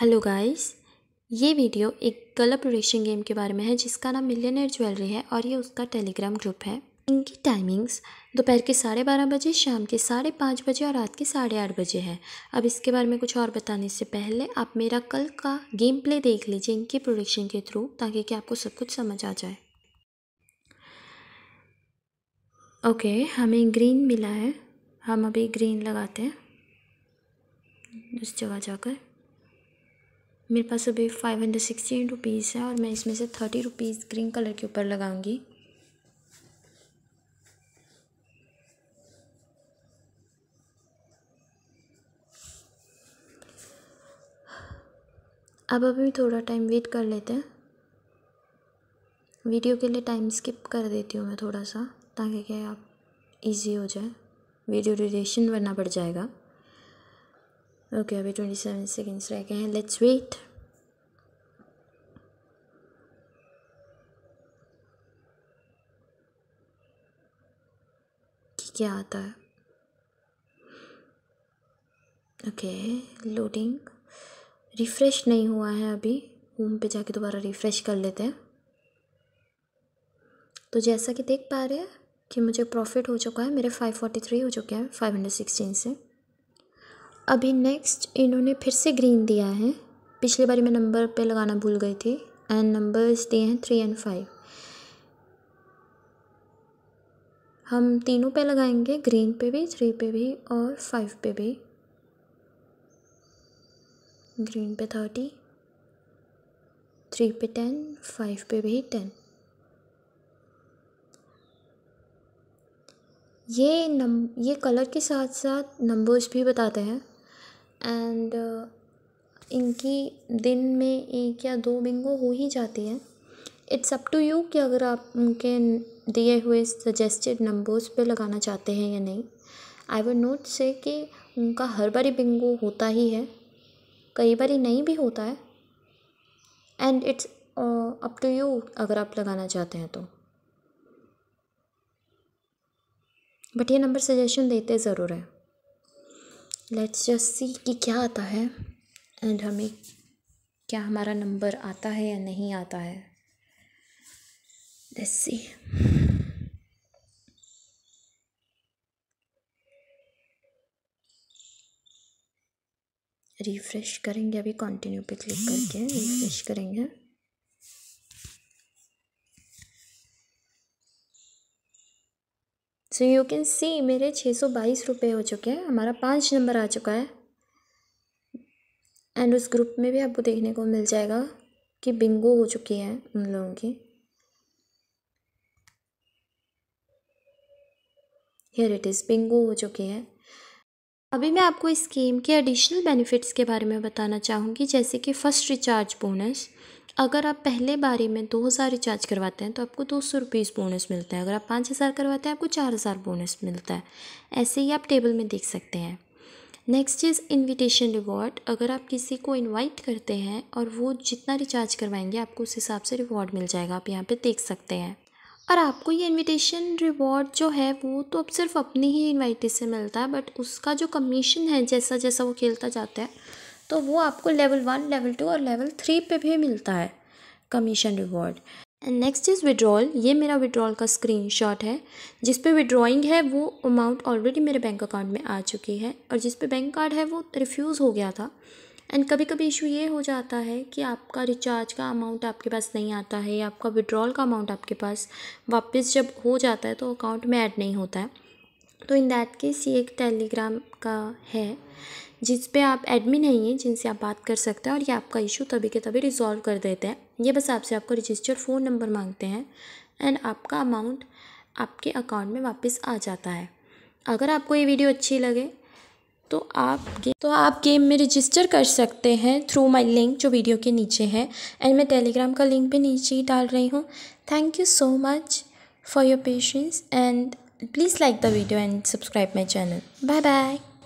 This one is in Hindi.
हेलो गाइस ये वीडियो एक कलबरेशन गेम के बारे में है जिसका नाम मिलियनर ज्वेलरी है और ये उसका टेलीग्राम ग्रुप है इनकी टाइमिंग्स दोपहर के साढ़े बारह बजे शाम के साढ़े पाँच बजे और रात के साढ़े आठ बजे है अब इसके बारे में कुछ और बताने से पहले आप मेरा कल का गेम प्ले देख लीजिए इनके प्रोडक्शन के थ्रू ताकि कि आपको सब कुछ समझ आ जाए ओके हमें ग्रीन मिला है हम अभी ग्रीन लगाते हैं उस जगह जाकर मेरे पास अभी फाइव हंड्रेड सिक्सटी रुपीज़ है और मैं इसमें से थर्टी रुपीज़ ग्रीन कलर के ऊपर लगाऊंगी अब अभी थोड़ा टाइम वेट कर लेते हैं वीडियो के लिए टाइम स्किप कर देती हूँ मैं थोड़ा सा ताकि क्या आप इजी हो जाए वीडियो ड्यूरेशन बनना पड़ जाएगा ओके okay, अभी ट्वेंटी सेवन सेकेंड्स रह गए हैं लेट्स वेट क्या आता है ओके लोडिंग रिफ़्रेश नहीं हुआ है अभी होम पे जाके दोबारा रिफ़्रेश कर लेते हैं तो जैसा कि देख पा रहे हैं कि मुझे प्रॉफिट हो चुका है मेरे फाइव फोर्टी थ्री हो चुके हैं फाइव हंड्रेड सिक्सटीन से अभी नेक्स्ट इन्होंने फिर से ग्रीन दिया है पिछली बारी मैं नंबर पे लगाना भूल गई थी एंड नंबर्स दिए हैं थ्री एंड फाइव हम तीनों पे लगाएंगे ग्रीन पे भी थ्री पे भी और फाइव पे भी ग्रीन पे थर्टी थ्री पे टेन फाइव पे भी टेन ये नम ये कलर के साथ साथ नंबर्स भी बताते हैं एंड uh, इनकी दिन में एक या दो बिंगो हो ही जाती है इट्स अप टू यू कि अगर आप उनके दिए हुए सजेस्टेड नंबर्स पे लगाना चाहते हैं या नहीं आई वुड नोट से कि उनका हर बारी बिंगो होता ही है कई बारी नहीं भी होता है and it's up to you अगर आप लगाना चाहते हैं तो बट ये नंबर सजेशन देते ज़रूर है लेट्स जस्ट सी कि क्या आता है एंड हमें क्या हमारा नंबर आता है या नहीं आता है let's see रिफ्रेश करेंगे अभी कंटिन्यू पे क्लिक करके रिफ्रेश करेंगे सो यू कैन सी मेरे छः सौ बाईस रुपये हो चुके हैं हमारा पाँच नंबर आ चुका है एंड उस ग्रुप में भी आपको देखने को मिल जाएगा कि बिंगो हो चुकी है उन लोगों की हेयर इट इज़ बिंगो हो चुके हैं अभी मैं आपको इस स्कीम के एडिशनल बेनिफिट्स के बारे में बताना चाहूँगी जैसे कि फ़र्स्ट रिचार्ज बोनस अगर आप पहले बारी में दो हज़ार रिचार्ज करवाते हैं तो आपको दो सौ रुपीज़ बोनस मिलता है अगर आप पाँच हज़ार करवाते हैं आपको चार हज़ार बोनस मिलता है ऐसे ही आप टेबल में देख सकते हैं नेक्स्ट इज़ इनविटेशन रिवॉर्ड अगर आप किसी को इनवाइट करते हैं और वो जितना रिचार्ज करवाएंगे आपको उस हिसाब से रिवॉर्ड मिल जाएगा आप यहाँ पे देख सकते हैं और आपको ये इनविटेशन रिवॉर्ड जो है वो तो अब सिर्फ अपने ही इनवाइटी से मिलता है बट उसका जो कमीशन है जैसा जैसा वो खेलता जाता है तो वो आपको लेवल वन लेवल टू और लेवल थ्री पे भी मिलता है commission reward and next is withdrawal ये मेरा विड्रॉल का स्क्रीन शॉट है जिस पे विड्रॉइंग है वो अमाउंट ऑलरेडी मेरे बैंक अकाउंट में आ चुकी है और जिस बैंक कार्ड है वो रिफ्यूज़ हो गया था एंड कभी कभी इशू ये हो जाता है कि आपका रिचार्ज का अमाउंट आपके पास नहीं आता है या आपका विड्रॉल का अमाउंट आपके पास वापस जब हो जाता है तो अकाउंट में ऐड नहीं होता है तो इन दैट केस ये एक टेलीग्राम का है जिस पे आप एडमिन नहीं हैं जिनसे आप बात कर सकते हैं और ये आपका इशू तभी के तभी रिजॉल्व कर देते हैं ये बस आपसे आपको रजिस्टर्ड फ़ोन नंबर मांगते हैं एंड आपका अमाउंट आपके अकाउंट में वापस आ जाता है अगर आपको ये वीडियो अच्छी लगे तो आप गे तो आप गेम में रजिस्टर कर सकते हैं थ्रू माय लिंक जो वीडियो के नीचे है एंड मैं टेलीग्राम का लिंक भी नीचे ही डाल रही हूँ thank you so much for your patience and please like the video and subscribe my channel bye bye